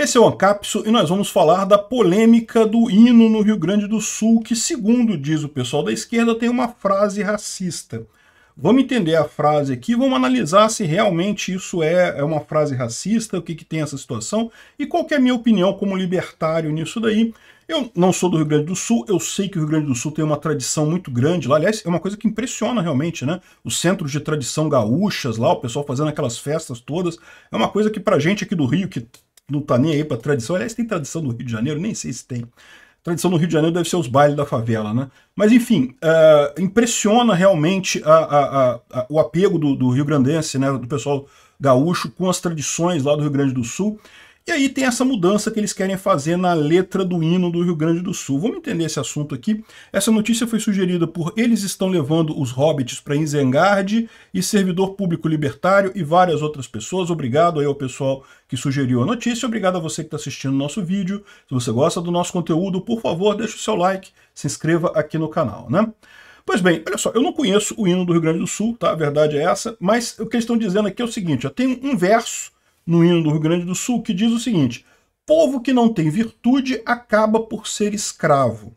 Esse é o Ancapso e nós vamos falar da polêmica do hino no Rio Grande do Sul, que, segundo diz o pessoal da esquerda, tem uma frase racista. Vamos entender a frase aqui, vamos analisar se realmente isso é, é uma frase racista, o que, que tem essa situação e qual é a minha opinião como libertário nisso daí. Eu não sou do Rio Grande do Sul, eu sei que o Rio Grande do Sul tem uma tradição muito grande lá. Aliás, é uma coisa que impressiona realmente, né? Os centros de tradição gaúchas lá, o pessoal fazendo aquelas festas todas. É uma coisa que pra gente aqui do Rio, que não tá nem aí para tradição. Aliás, tem tradição no Rio de Janeiro? Nem sei se tem. Tradição no Rio de Janeiro deve ser os bailes da favela, né? Mas, enfim, uh, impressiona realmente a, a, a, o apego do, do Rio Grandense, né? Do pessoal gaúcho com as tradições lá do Rio Grande do Sul. E aí tem essa mudança que eles querem fazer na letra do hino do Rio Grande do Sul. Vamos entender esse assunto aqui. Essa notícia foi sugerida por Eles Estão Levando os Hobbits para Isengard e Servidor Público Libertário e várias outras pessoas. Obrigado aí ao pessoal que sugeriu a notícia. Obrigado a você que está assistindo o nosso vídeo. Se você gosta do nosso conteúdo, por favor, deixe o seu like, se inscreva aqui no canal, né? Pois bem, olha só, eu não conheço o hino do Rio Grande do Sul, tá? A verdade é essa, mas o que eles estão dizendo aqui é o seguinte, ó, tem um verso no hino do Rio Grande do Sul, que diz o seguinte: povo que não tem virtude acaba por ser escravo.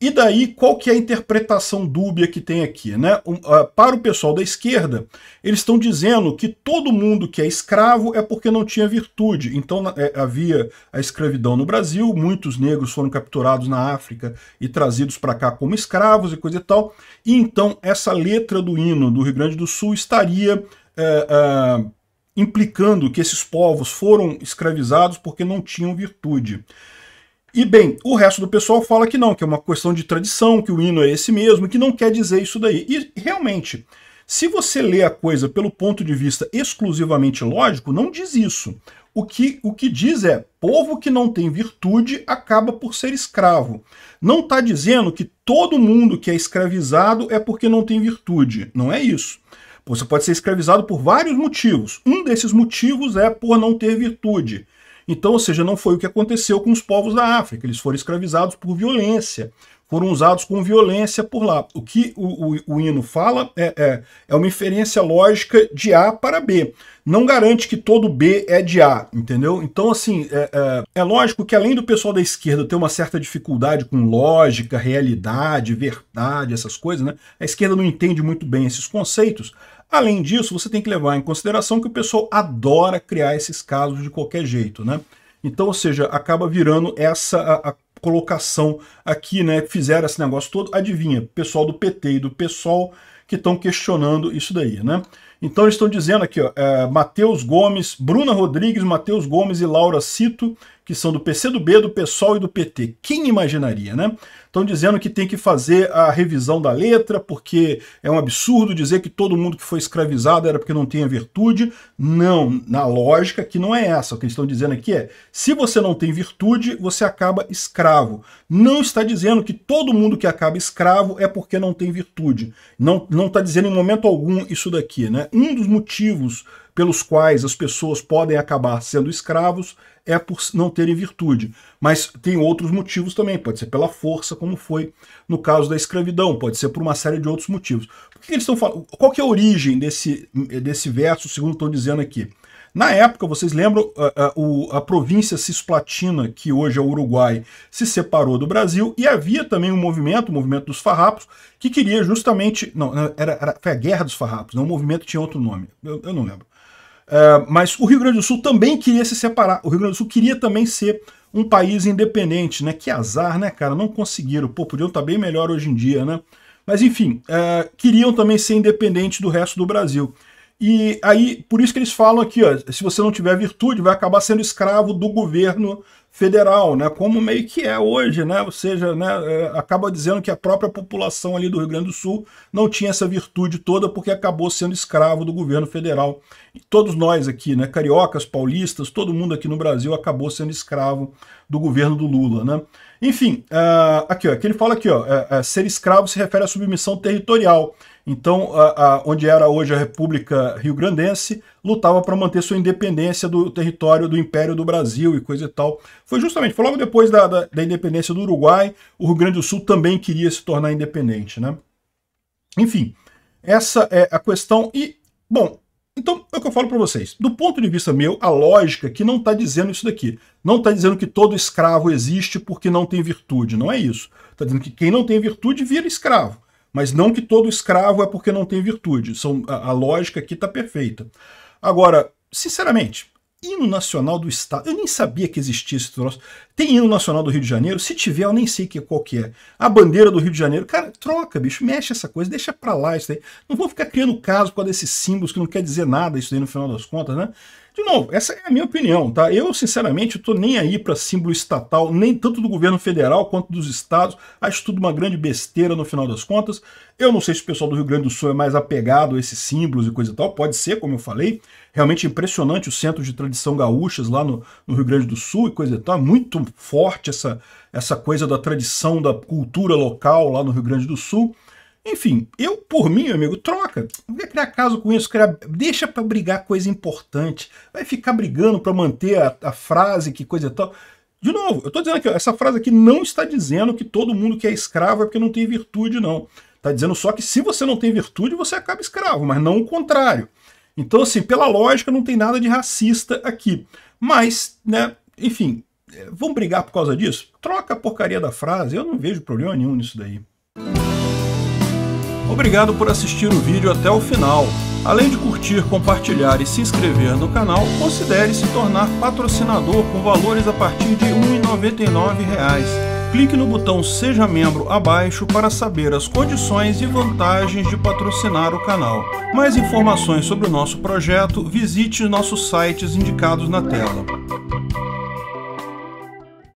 E daí, qual que é a interpretação dúbia que tem aqui? Né? Ah, para o pessoal da esquerda, eles estão dizendo que todo mundo que é escravo é porque não tinha virtude. Então é, havia a escravidão no Brasil, muitos negros foram capturados na África e trazidos para cá como escravos e coisa e tal. E então essa letra do hino do Rio Grande do Sul estaria é, é, implicando que esses povos foram escravizados porque não tinham virtude. E bem, o resto do pessoal fala que não, que é uma questão de tradição, que o hino é esse mesmo, que não quer dizer isso daí. E realmente, se você lê a coisa pelo ponto de vista exclusivamente lógico, não diz isso. O que, o que diz é, povo que não tem virtude acaba por ser escravo. Não está dizendo que todo mundo que é escravizado é porque não tem virtude. Não é isso. Você pode ser escravizado por vários motivos. Um desses motivos é por não ter virtude. Então, ou seja, não foi o que aconteceu com os povos da África. Eles foram escravizados por violência foram usados com violência por lá. O que o, o, o hino fala é, é, é, uma inferência lógica de A para B. Não garante que todo B é de A, entendeu? Então, assim, é, é, é lógico que além do pessoal da esquerda ter uma certa dificuldade com lógica, realidade, verdade, essas coisas, né? A esquerda não entende muito bem esses conceitos. Além disso, você tem que levar em consideração que o pessoal adora criar esses casos de qualquer jeito, né? Então, ou seja, acaba virando essa a, a, colocação aqui, né? Fizeram esse negócio todo, adivinha, pessoal do PT e do PSOL que estão questionando isso daí, né? Então eles estão dizendo aqui, ó, é, Matheus Gomes, Bruna Rodrigues, Matheus Gomes e Laura Cito, que são do PCdoB, do PSOL e do PT. Quem imaginaria, né? Estão dizendo que tem que fazer a revisão da letra, porque é um absurdo dizer que todo mundo que foi escravizado era porque não tinha virtude. Não, na lógica que não é essa. O que eles estão dizendo aqui é, se você não tem virtude, você acaba escravo. Não está dizendo que todo mundo que acaba escravo é porque não tem virtude. Não está dizendo em momento algum isso daqui, né? Um dos motivos pelos quais as pessoas podem acabar sendo escravos é por não terem virtude. Mas tem outros motivos também, pode ser pela força, como foi no caso da escravidão, pode ser por uma série de outros motivos. Por que eles estão falando? Qual é a origem desse, desse verso, segundo estão dizendo aqui? Na época, vocês lembram, a, a, a, província cisplatina, que hoje é o Uruguai, se separou do Brasil e havia também um movimento, o movimento dos farrapos, que queria justamente. Não, era, era, foi a Guerra dos Farrapos, não, o movimento tinha outro nome, eu, eu não lembro. É, mas o Rio Grande do Sul também queria se separar. O Rio Grande do Sul queria também ser um país independente, né? Que azar, né, cara? Não conseguiram. Pô, podiam estar tá bem melhor hoje em dia, né? Mas enfim, uh, queriam também ser independente do resto do Brasil. E aí, por isso que eles falam aqui, ó, se você não tiver virtude, vai acabar sendo escravo do governo federal, né, como meio que é hoje, né, ou seja, né, é, acaba dizendo que a própria população ali do Rio Grande do Sul não tinha essa virtude toda porque acabou sendo escravo do governo federal. E todos nós aqui, né, cariocas, paulistas, todo mundo aqui no Brasil acabou sendo escravo do governo do Lula, né. Enfim, uh, aqui, ó, ele fala aqui, ó, é, ser escravo se refere à submissão territorial. Então, onde era hoje a República Rio-Grandense, lutava para manter sua independência do território do Império do Brasil e coisa e tal. Foi justamente, foi logo depois da, da, da independência do Uruguai, o Rio Grande do Sul também queria se tornar independente, né? Enfim, essa é a questão. E, bom, então é o que eu falo para vocês. Do ponto de vista meu, a lógica é que não está dizendo isso daqui. Não está dizendo que todo escravo existe porque não tem virtude. Não é isso. Está dizendo que quem não tem virtude vira escravo. Mas não que todo escravo é porque não tem virtude. São, a, a lógica aqui está perfeita. Agora, sinceramente, hino nacional do Estado. Eu nem sabia que existia esse troço. Tem hino nacional do Rio de Janeiro? Se tiver, eu nem sei que, qual que é. A bandeira do Rio de Janeiro, cara, troca, bicho, mexe essa coisa, deixa pra lá isso daí. Não vou ficar criando caso com esses desses símbolos que não quer dizer nada isso daí no final das contas, né? De novo, essa é a minha opinião, tá? Eu, sinceramente, estou nem aí para símbolo estatal, nem tanto do governo federal quanto dos estados. Acho tudo uma grande besteira no final das contas. Eu não sei se o pessoal do Rio Grande do Sul é mais apegado a esses símbolos e coisa e tal. Pode ser, como eu falei. Realmente impressionante o centro de tradição gaúchas lá no, no Rio Grande do Sul e coisa e tal. Muito forte essa, essa coisa da tradição, da cultura local lá no Rio Grande do Sul. Enfim, eu, por mim, amigo, troca. Não quer criar caso com isso, criar... deixa para brigar coisa importante. Vai ficar brigando para manter a, a, frase, que coisa e tal. De novo, eu estou dizendo aqui, essa frase aqui não está dizendo que todo mundo que é escravo é porque não tem virtude, não. Está dizendo só que se você não tem virtude, você acaba escravo, mas não o contrário. Então, assim, pela lógica, não tem nada de racista aqui. Mas, né, enfim, é, Vão brigar por causa disso? Troca a porcaria da frase, eu não vejo problema nenhum nisso daí. Obrigado por assistir o vídeo até o final. Além de curtir, compartilhar e se inscrever no canal, considere se tornar patrocinador com valores a partir de R$ 1,99 clique no botão Seja Membro abaixo para saber as condições e vantagens de patrocinar o canal. Mais informações sobre o nosso projeto, visite nossos sites indicados na tela.